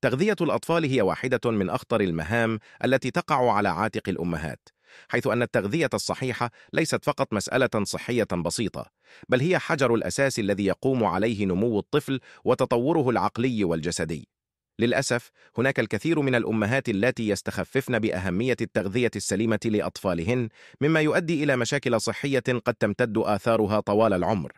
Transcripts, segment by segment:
تغذية الأطفال هي واحدة من أخطر المهام التي تقع على عاتق الأمهات حيث أن التغذية الصحيحة ليست فقط مسألة صحية بسيطة بل هي حجر الأساس الذي يقوم عليه نمو الطفل وتطوره العقلي والجسدي للأسف هناك الكثير من الأمهات التي يستخففن بأهمية التغذية السليمة لأطفالهن مما يؤدي إلى مشاكل صحية قد تمتد آثارها طوال العمر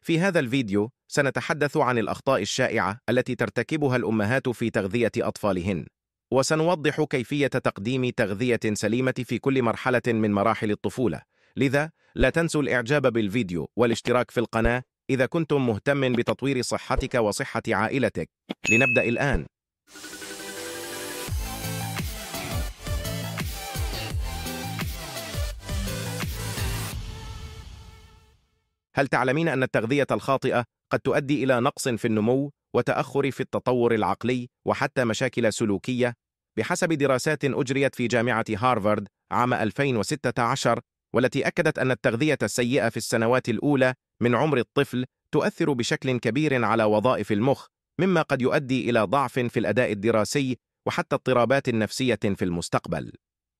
في هذا الفيديو سنتحدث عن الأخطاء الشائعة التي ترتكبها الأمهات في تغذية أطفالهن وسنوضح كيفية تقديم تغذية سليمة في كل مرحلة من مراحل الطفولة لذا لا تنسوا الإعجاب بالفيديو والاشتراك في القناة إذا كنتم مهتم بتطوير صحتك وصحة عائلتك لنبدأ الآن هل تعلمين أن التغذية الخاطئة قد تؤدي إلى نقص في النمو وتأخر في التطور العقلي وحتى مشاكل سلوكية؟ بحسب دراسات أجريت في جامعة هارفارد عام 2016 والتي أكدت أن التغذية السيئة في السنوات الأولى من عمر الطفل تؤثر بشكل كبير على وظائف المخ مما قد يؤدي إلى ضعف في الأداء الدراسي وحتى اضطرابات نفسية في المستقبل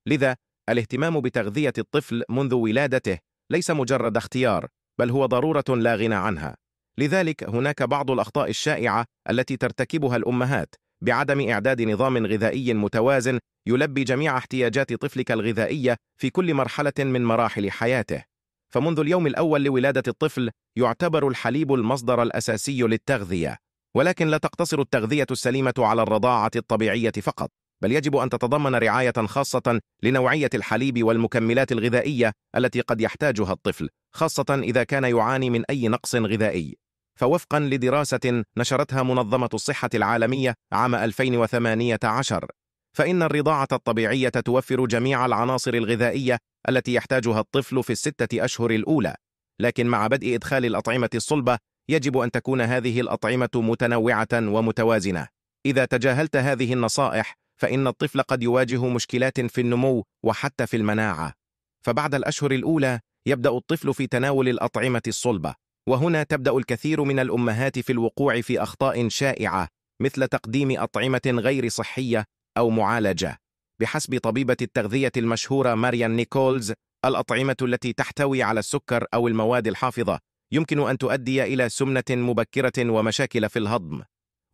لذا الاهتمام بتغذية الطفل منذ ولادته ليس مجرد اختيار بل هو ضرورة لا غنى عنها لذلك هناك بعض الأخطاء الشائعة التي ترتكبها الأمهات بعدم إعداد نظام غذائي متوازن يلبي جميع احتياجات طفلك الغذائية في كل مرحلة من مراحل حياته فمنذ اليوم الأول لولادة الطفل يعتبر الحليب المصدر الأساسي للتغذية ولكن لا تقتصر التغذية السليمة على الرضاعة الطبيعية فقط بل يجب أن تتضمن رعاية خاصة لنوعية الحليب والمكملات الغذائية التي قد يحتاجها الطفل خاصة إذا كان يعاني من أي نقص غذائي فوفقا لدراسة نشرتها منظمة الصحة العالمية عام 2018 فإن الرضاعة الطبيعية توفر جميع العناصر الغذائية التي يحتاجها الطفل في الستة أشهر الأولى لكن مع بدء إدخال الأطعمة الصلبة يجب أن تكون هذه الأطعمة متنوعة ومتوازنة إذا تجاهلت هذه النصائح فإن الطفل قد يواجه مشكلات في النمو وحتى في المناعة فبعد الأشهر الأولى يبدأ الطفل في تناول الأطعمة الصلبة وهنا تبدأ الكثير من الأمهات في الوقوع في أخطاء شائعة مثل تقديم أطعمة غير صحية أو معالجة بحسب طبيبة التغذية المشهورة ماريان نيكولز الأطعمة التي تحتوي على السكر أو المواد الحافظة يمكن أن تؤدي إلى سمنة مبكرة ومشاكل في الهضم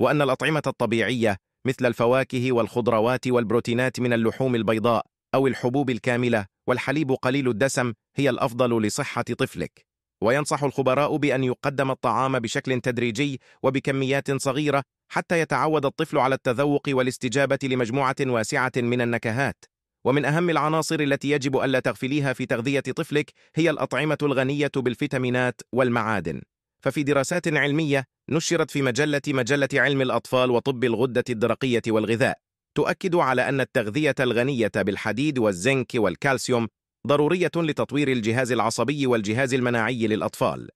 وأن الأطعمة الطبيعية مثل الفواكه والخضروات والبروتينات من اللحوم البيضاء أو الحبوب الكاملة والحليب قليل الدسم هي الأفضل لصحة طفلك وينصح الخبراء بأن يقدم الطعام بشكل تدريجي وبكميات صغيرة حتى يتعود الطفل على التذوق والاستجابة لمجموعة واسعة من النكهات ومن أهم العناصر التي يجب ألا تغفليها في تغذية طفلك هي الأطعمة الغنية بالفيتامينات والمعادن ففي دراسات علمية نشرت في مجلة مجلة علم الأطفال وطب الغدة الدرقية والغذاء تؤكد على أن التغذية الغنية بالحديد والزنك والكالسيوم ضرورية لتطوير الجهاز العصبي والجهاز المناعي للأطفال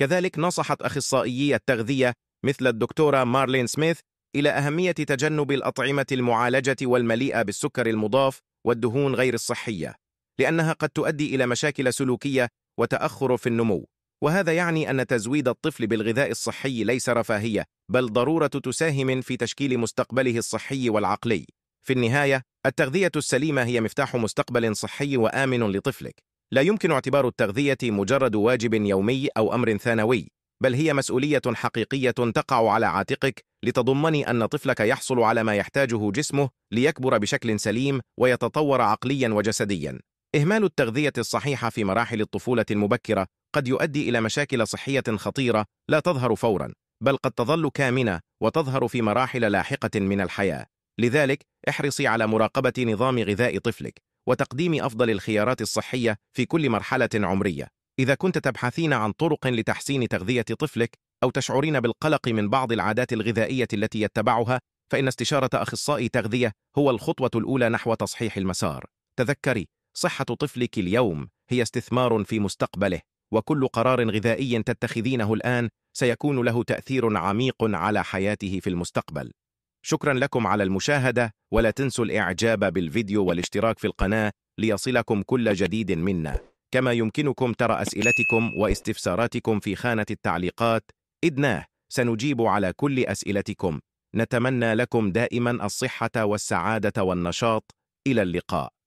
كذلك نصحت أخصائيي التغذية مثل الدكتورة مارلين سميث إلى أهمية تجنب الأطعمة المعالجة والمليئة بالسكر المضاف والدهون غير الصحية لأنها قد تؤدي إلى مشاكل سلوكية وتأخر في النمو وهذا يعني أن تزويد الطفل بالغذاء الصحي ليس رفاهية بل ضرورة تساهم في تشكيل مستقبله الصحي والعقلي في النهاية التغذية السليمة هي مفتاح مستقبل صحي وآمن لطفلك لا يمكن اعتبار التغذية مجرد واجب يومي أو أمر ثانوي بل هي مسؤولية حقيقية تقع على عاتقك لتضمني أن طفلك يحصل على ما يحتاجه جسمه ليكبر بشكل سليم ويتطور عقليا وجسديا إهمال التغذية الصحيحة في مراحل الطفولة المبكرة قد يؤدي إلى مشاكل صحية خطيرة لا تظهر فوراً بل قد تظل كامنة وتظهر في مراحل لاحقة من الحياة لذلك احرصي على مراقبة نظام غذاء طفلك وتقديم أفضل الخيارات الصحية في كل مرحلة عمرية إذا كنت تبحثين عن طرق لتحسين تغذية طفلك أو تشعرين بالقلق من بعض العادات الغذائية التي يتبعها فإن استشارة أخصائي تغذية هو الخطوة الأولى نحو تصحيح المسار تذكري صحة طفلك اليوم هي استثمار في مستقبله وكل قرار غذائي تتخذينه الآن سيكون له تأثير عميق على حياته في المستقبل شكرا لكم على المشاهدة ولا تنسوا الإعجاب بالفيديو والاشتراك في القناة ليصلكم كل جديد منا كما يمكنكم ترى أسئلتكم واستفساراتكم في خانة التعليقات إدناه سنجيب على كل أسئلتكم نتمنى لكم دائما الصحة والسعادة والنشاط إلى اللقاء